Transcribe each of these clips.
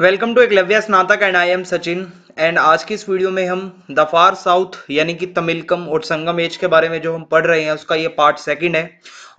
Welcome to Eklavya Snatak and I am Sachin and आज की इस वीडियो में हम द फार साउथ यानी कि तमिलकम और संगम एज के बारे में जो हम पढ़ रहे हैं उसका ये पार्ट सेकंड है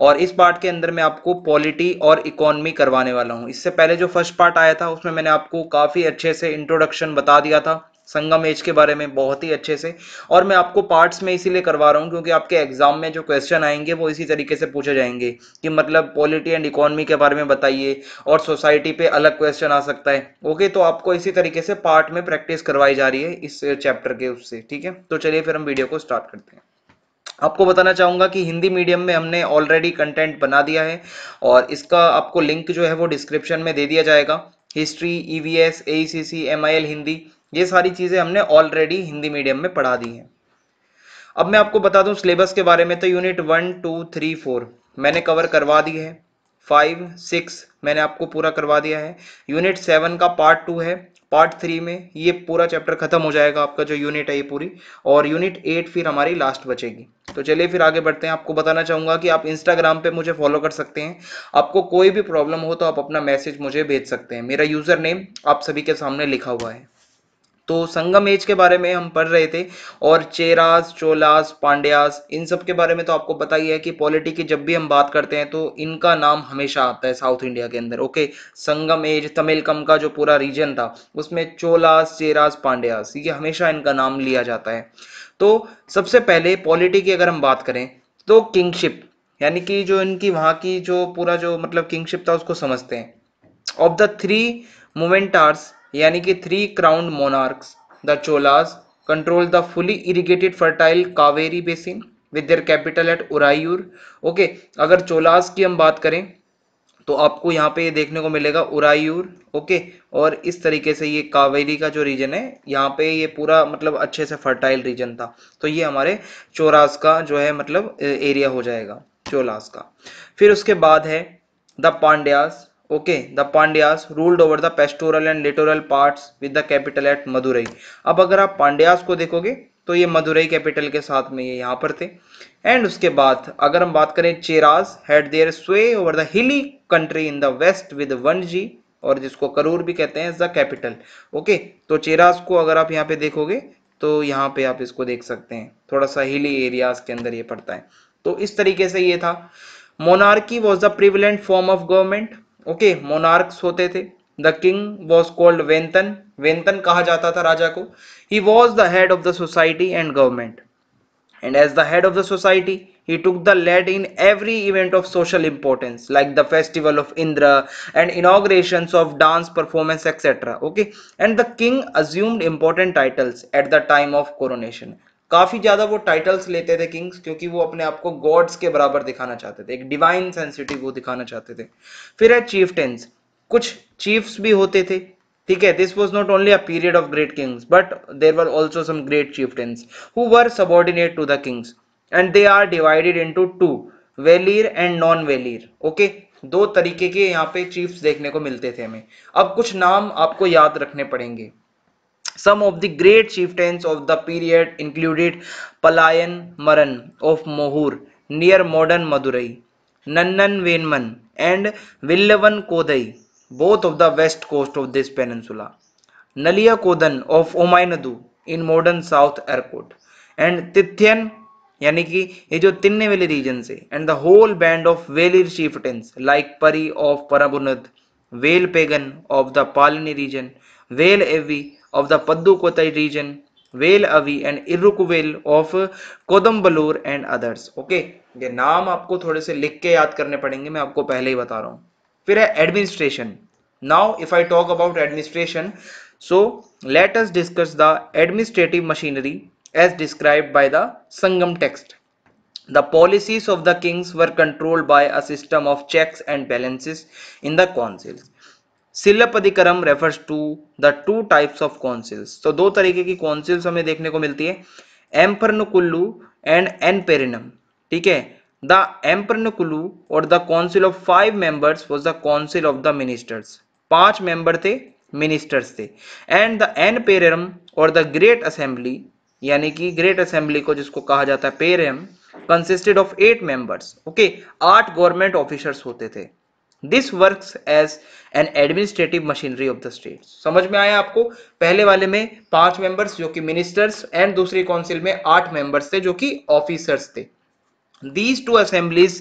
और इस पार्ट के अंदर मैं आपको पॉलिटी और इकोनॉमी करवाने वाला हूँ इससे पहले जो फर्स्ट पार्ट आया था उसमें मैंने आपको काफ़ी अच्छे से इंट्रोडक्शन बता दिया था संगम एज के बारे में बहुत ही अच्छे से और मैं आपको पार्ट्स में इसीलिए करवा रहा हूँ क्योंकि आपके एग्जाम में जो क्वेश्चन आएंगे वो इसी तरीके से पूछे जाएंगे कि मतलब पॉलिटी एंड इकोनॉमी के बारे में बताइए और सोसाइटी पे अलग क्वेश्चन आ सकता है ओके तो आपको इसी तरीके से पार्ट में प्रैक्टिस करवाई जा रही है इस चैप्टर के उससे ठीक है तो चलिए फिर हम वीडियो को स्टार्ट करते हैं आपको बताना चाहूँगा कि हिंदी मीडियम में हमने ऑलरेडी कंटेंट बना दिया है और इसका आपको लिंक जो है वो डिस्क्रिप्शन में दे दिया जाएगा history E V S A C C M I L Hindi ये सारी चीज़ें हमने ऑलरेडी हिंदी मीडियम में पढ़ा दी हैं अब मैं आपको बता दूं सिलेबस के बारे में तो unit one two three four मैंने कवर करवा दी है फाइव सिक्स मैंने आपको पूरा करवा दिया है यूनिट सेवन का पार्ट टू है पार्ट थ्री में ये पूरा चैप्टर खत्म हो जाएगा आपका जो यूनिट है ये पूरी और यूनिट एट फिर हमारी लास्ट बचेगी तो चलिए फिर आगे बढ़ते हैं आपको बताना चाहूँगा कि आप इंस्टाग्राम पे मुझे फॉलो कर सकते हैं आपको कोई भी प्रॉब्लम हो तो आप अपना मैसेज मुझे भेज सकते हैं मेरा यूज़र नेम आप सभी के सामने लिखा हुआ है तो संगम एज के बारे में हम पढ़ रहे थे और चेरास चोलास पांड्यास इन सब के बारे में तो आपको पता ही है कि पॉलिटी की जब भी हम बात करते हैं तो इनका नाम हमेशा आता है साउथ इंडिया के अंदर ओके संगम एज तमिलकम का जो पूरा रीजन था उसमें चोलास चेरास पांड्यास ये हमेशा इनका नाम लिया जाता है तो सबसे पहले पॉलिटी की अगर हम बात करें तो किंगशिप यानी कि जो इनकी वहाँ की जो पूरा जो मतलब किंगशिप था उसको समझते हैं ऑफ द थ्री मोमेंटार्स यानी कि three crowned monarchs the Cholas control the fully irrigated fertile Kaveri basin with their capital at Uraiyur okay अगर चोलास की हम बात करें तो आपको यहाँ पे ये देखने को मिलेगा उरायूर ओके और इस तरीके से ये कावेरी का जो रीजन है यहाँ पे ये पूरा मतलब अच्छे से फर्टाइल रीजन था तो ये हमारे चोरास का जो है मतलब एरिया हो जाएगा चोलास का फिर उसके बाद है the Pandyas okay the Pandyas ruled over the pastoral and littoral parts with the capital at Madurai अब अगर आप पांड्यास को देखोगे तो ये मदुरई कैपिटल के साथ में ये यहाँ पर थे एंड उसके बाद अगर हम बात करें Cheras had their sway over the hilly country in the west with Vanji और जिसको करूर भी कहते हैं द कैपिटल ओके तो चेराज को अगर आप यहाँ पे देखोगे तो यहाँ पे आप इसको देख सकते हैं थोड़ा सा हिली एरियाज के अंदर ये पड़ता है तो इस तरीके से ये था monarchy was the prevalent form of government okay monarchs होते थे the king was called Vendan Vendan कहा जाता था राजा को ही was the head of the society and government and as the head of the society he took the lead in every event of social importance like the festival of indra and inaugurations of dance performance etc okay and the king assumed important titles at the time of coronation काफी ज्यादा वो titles लेते थे Kings क्योंकि वो अपने आप को गॉड्स के बराबर दिखाना चाहते थे एक डिवाइन सेंसिटिव वो दिखाना चाहते थे फिर है टेंस कुछ चीफ्स भी होते थे ठीक है this was not only a period of great kings but there were also some great chieftains who were subordinate to the kings and they are divided into two Velir and non Velir okay दो तरीके के यहाँ पे chiefs देखने को मिलते थे हमें अब कुछ नाम आपको याद रखने पड़ेंगे Some of the great chieftains of the period included Palayan Maran of Mohur near modern Madurai, Nannan Venman and Villavan Kodai, both of the west coast of this peninsula, naliya Kodan of Omainadu in modern South Airport, and Tithyan यानी कि ये जो Tinnevelly region से and the whole band of Velir chieftains like Pari of Parambunad Vel Pegan of the Palani region Vel Avi of the Paddukottai region, Vale Avi and Irukuvale of Kodambalur and others. Okay, ये नाम आपको थोड़े से लिख के याद करने पड़ेंगे मैं आपको पहले ही बता रहा हूँ फिर है administration now if I talk about administration so let us discuss the administrative machinery as describe by the Sangam text The policies of the kings were controlled by a system of checks and balances in the councils. Silappadikaram refers to the two types of councils तो दो तरीके की कौंसिल्स हमें देखने को मिलती है Kullu and एनपेरिनम ठीक है द कुल्लू और the council of five members was the council of the ministers पांच मेंबर थे मिनिस्टर्स थे एंड द एन पेरेरम और द ग्रेट असेंबली यानी कि ग्रेट असेंबली को जिसको कहा जाता है Perayam consisted of eight members okay आठ गवर्नमेंट ऑफिसर्स होते थे this works as an administrative machinery of the state समझ में आया आपको पहले वाले में पांच मेंबर्स जो कि मिनिस्टर्स एंड दूसरी काउंसिल में आठ मेंबर्स थे जो कि ऑफिसर्स थे these two assemblies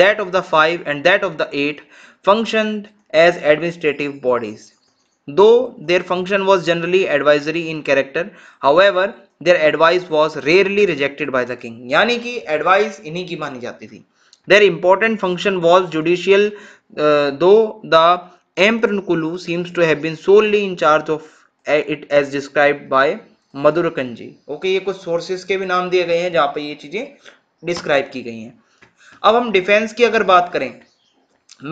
that of the five and that of the eight functioned as administrative bodies though their function was generally advisory in character however their advice was rarely rejected by the king यानी कि advice इन्हीं की मानी जाती थी Their important function was judicial, uh, though the Emperor Kulu seems to have been solely in charge of eh, it as described by Maduraikanchi okay ये कुछ sources के भी नाम दिए गए हैं जहाँ पे ये चीज़ें डिस्क्राइब की गई हैं अब हम डिफेंस की अगर बात करें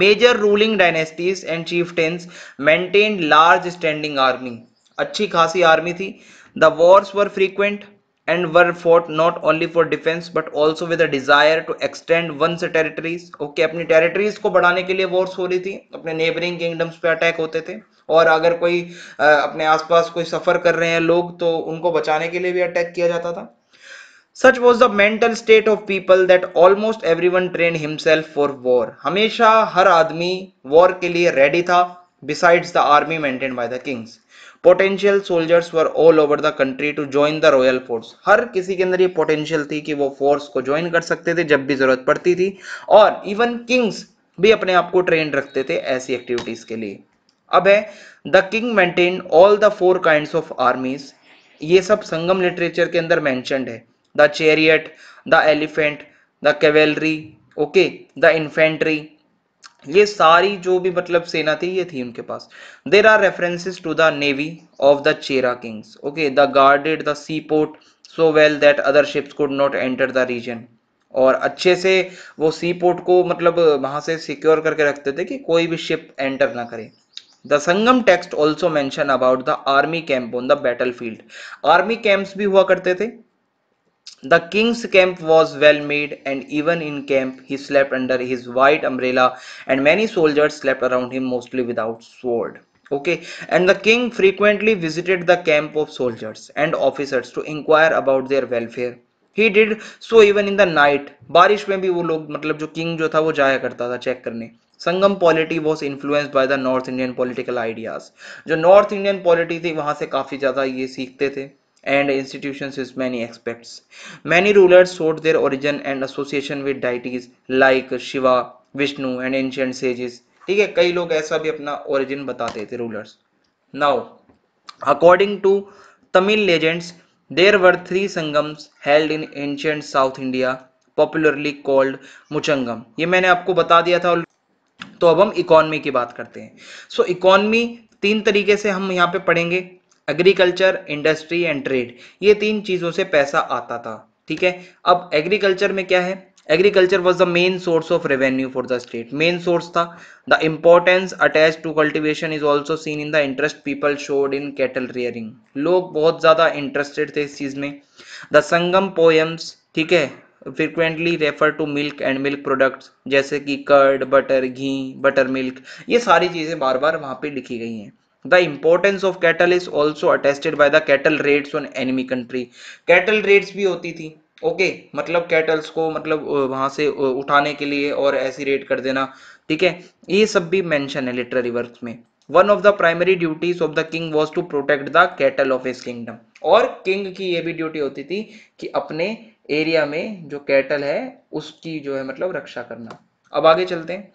major ruling dynasties and chieftains maintained large standing army अच्छी खासी आर्मी थी the wars were frequent and were fought not only for defense but also with a desire to extend one's territories okay okay, अपनी territories को बढ़ाने के लिए Wars हो रही थी अपने नेबरिंग किंगडम्स पे अटैक होते थे और अगर कोई आ, अपने आसपास कोई सफर कर रहे हैं लोग तो उनको बचाने के लिए भी अटैक किया जाता था such was the mental state of people that almost everyone train himself for war हमेशा हर आदमी वॉर के लिए रेडी था besides the army maintain by the kings potential soldiers were all over the country to join the royal force हर किसी के अंदर ये पोटेंशियल थी कि वो फोर्स को ज्वाइन कर सकते थे जब भी जरूरत पड़ती थी और इवन किंग्स भी अपने आप को ट्रेन रखते थे ऐसी एक्टिविटीज के लिए अब है the king maintain all the four kind of armies ये सब संगम लिटरेचर के अंदर मैंशनड है the chariot the elephant the cavalry okay the infantry ये सारी जो भी मतलब सेना थी ये थी उनके पास there are references to the navy of the Chera kings okay the guarded the sea port so well that other ships could not enter the region और अच्छे से वो सी पोर्ट को मतलब वहां से सिक्योर करके रखते थे कि कोई भी शिप एंटर ना करे the Sangam text also mention about the army camp on the battle field army camps भी हुआ करते थे The king's camp was well made, and even in camp he slept under his white umbrella, and many soldiers slept around him, mostly without sword. Okay, and the king frequently visited the camp of soldiers and officers to inquire about their welfare. He did so even in the night. बारिश में भी वो लोग मतलब जो king जो था वो जाया करता था check करने Sangam polity was influenced by the north Indian political ideas जो नॉर्थ इंडियन पॉलिटी थी वहां से काफी ज्यादा ये सीखते थे and institutions with many aspects. Many rulers sought their origin and association with deities like Shiva, Vishnu and ancient sages. ठीक है कई लोग ऐसा भी अपना ओरिजिन बताते थे rulers now according to Tamil legends there were three Sangams held in ancient South India popularly called Muchchangam ये मैंने आपको बता दिया था तो अब हम इकोनॉमी की बात करते हैं सो so, इकोनॉमी तीन तरीके से हम यहाँ पे पढ़ेंगे एग्रीकल्चर इंडस्ट्री एंड ट्रेड ये तीन चीज़ों से पैसा आता था ठीक है अब एग्रीकल्चर में क्या है agriculture was the main source of revenue for the state main source था the importance attach to cultivation is also seen in the interest people showed in cattle rearing लोग बहुत ज़्यादा इंटरेस्टेड थे इस चीज़ में द संगम पोएम्स ठीक है frequently refer to milk and milk products जैसे कि curd butter ghee buttermilk ये सारी चीज़ें बार बार वहाँ पे लिखी गई हैं the importance of cattle is also attested by the cattle raids on enemy country cattle raids भी होती थी ओके okay, मतलब कैटल्स को मतलब वहां से उठाने के लिए और ऐसी रेड कर देना ठीक है ये सब भी मेंशन है लिटररी वर्क में one of the primary duties of the king was to protect the cattle of his kingdom और किंग की ये भी ड्यूटी होती थी कि अपने एरिया में जो कैटल है उसकी जो है मतलब रक्षा करना अब आगे चलते हैं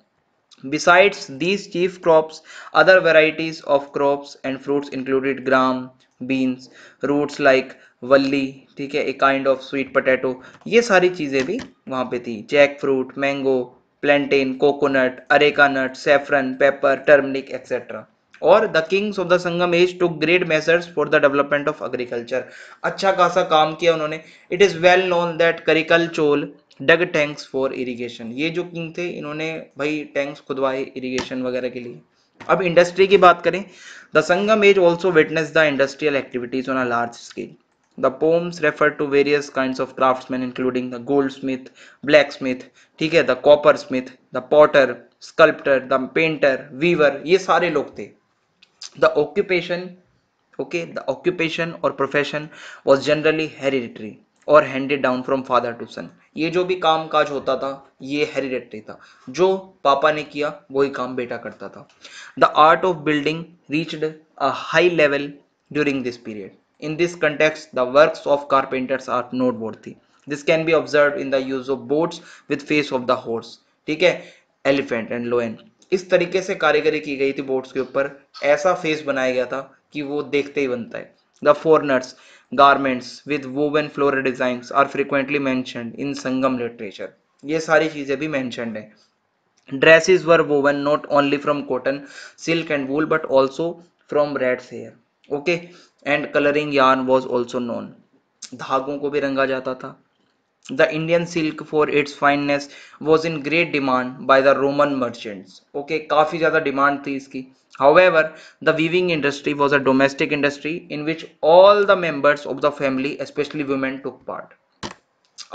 Besides these chief crops, other varieties of crops and fruits included gram, beans, roots like valli ठीक है a kind of sweet potato ये सारी चीज़ें भी वहाँ पे थी jackfruit mango plantain coconut areca nut saffron pepper turmeric etcetera और the kings of the Sangam age to great measures for the development of agriculture अच्छा खासा काम किया उन्होंने it is well known that Karikala Chola dug tanks for irrigation ये जो king थे इन्होंने भाई टैंक्स खुदवाए इरिगेशन वगैरह के लिए अब इंडस्ट्री की बात करें the Sangam age also witness the industrial activities on a large scale the poems refer to various kind of craftsmen including the goldsmith blacksmith ठीक है the coppersmith the potter sculptor the painter weaver ये सारे लोग थे the occupation okay the occupation और profession was generally hereditary और handed down from father to son ये जो भी काम काज होता था ये हेरिडेटरी था जो पापा ने किया वही काम बेटा करता था the art of building reached a high level during this period in this context the work of carpenters are noteworthy this can be observe in the use of boards with face of the horse ठीक है elephant and लोएन इस तरीके से कारीगरी की गई थी boards के ऊपर ऐसा फेस बनाया गया था कि वो देखते ही बनता है the foreigners garments with woven floral design are frequently mentioned in Sangam literature ये सारी चीज़ें भी मैंशनड है dresses were woven not only from cotton silk and wool but also from rat's hair okay and colouring yarn was also known धागों को भी रंगा जाता था the Indian silk for its fineness was in great demand by the Roman merchants okay काफी ज्यादा demand थी इसकी However, the weaving industry was a domestic industry in which all the members of the family, especially women, took part.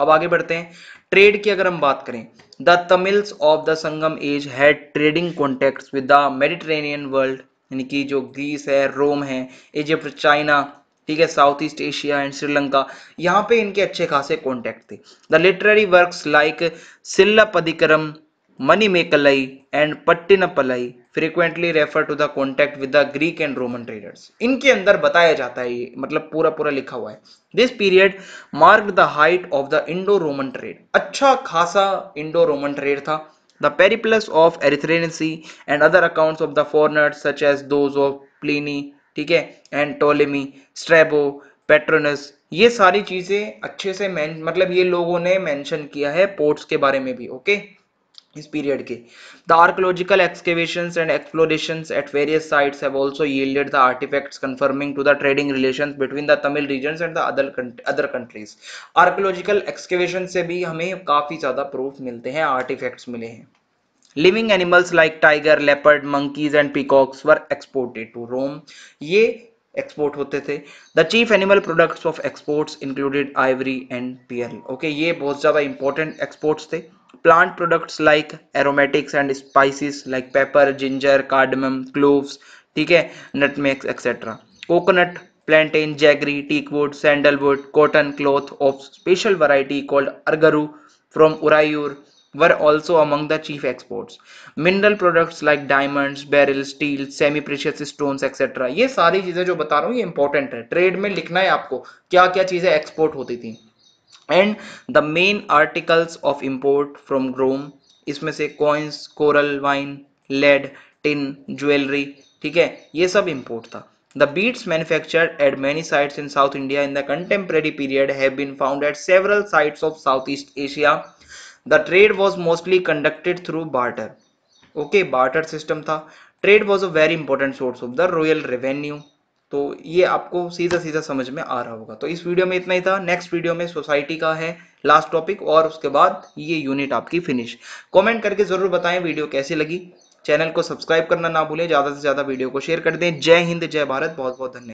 अब आगे बढ़ते हैं trade की अगर हम बात करें the Tamils of the Sangam age had trading contact with the Mediterranean world यानी कि जो ग्रीस है रोम है इजिप्ट चाइना ठीक है South East Asia and Sri Lanka यहाँ पे इनके अच्छे खासे कॉन्टेक्ट थे the literary works like Silappadikaram मनी and Pattinappalai frequently refer to the contact with the Greek and Roman traders इनके अंदर बताया जाता है ये मतलब पूरा पूरा लिखा हुआ है this period mark the height of the Indo Roman trade अच्छा खासा इंडो रोमन ट्रेड था the Periplus of Erythraean Sea and other accounts of the foreigners such as those of Pliny ठीक है एंड टोलेमी स्ट्रेबो पेट्रोनस ये सारी चीज़ें अच्छे से मतलब ये लोगों ने मेंशन किया है पोर्ट्स के बारे में भी ओके okay? इस पीरियड के the archaeological excavation and exploration at various sites have also yielded the artefacts conforming to the trading relation between the Tamil region and the other other countries archaeological excavation से भी हमें काफ़ी ज़्यादा proof मिलते हैं artefacts मिले हैं living animals like tiger leopard monkeys and peacocks were exported to Rome ये एक्सपोर्ट होते थे the chief animal products of exports included ivory and pearl okay ये बहुत ज़्यादा इंपॉर्टेंट एक्सपोर्ट्स थे plant products like aromatics and spices like pepper ginger cardamom cloves ठीक है nutmeg etc coconut plantain jaggery teakwood sandalwood cotton cloth of special variety called argaru from urayur were also among the chief exports mineral products like diamonds beryl steel semi precious stones etc ye sari cheeze jo bata raha hu ye important hai trade mein likhna hai aapko kya kya cheeze export hoti thi and the main articles of import from Rome इसमें से coins coral wine lead tin jewellery ठीक है ये सब import था the beads manufactured at many sites in South India in the contemporary period have been found at several sites of South East Asia the trade was mostly conducted through barter okay barter system था trade was a very important source of the royal revenue तो ये आपको सीधा सीधा समझ में आ रहा होगा तो इस वीडियो में इतना ही था नेक्स्ट वीडियो में सोसाइटी का है लास्ट टॉपिक और उसके बाद ये यूनिट आपकी फिनिश कमेंट करके जरूर बताएं वीडियो कैसी लगी चैनल को सब्सक्राइब करना ना भूलें ज़्यादा से ज़्यादा वीडियो को शेयर कर दें जय हिंद जय भारत बहुत बहुत धन्यवाद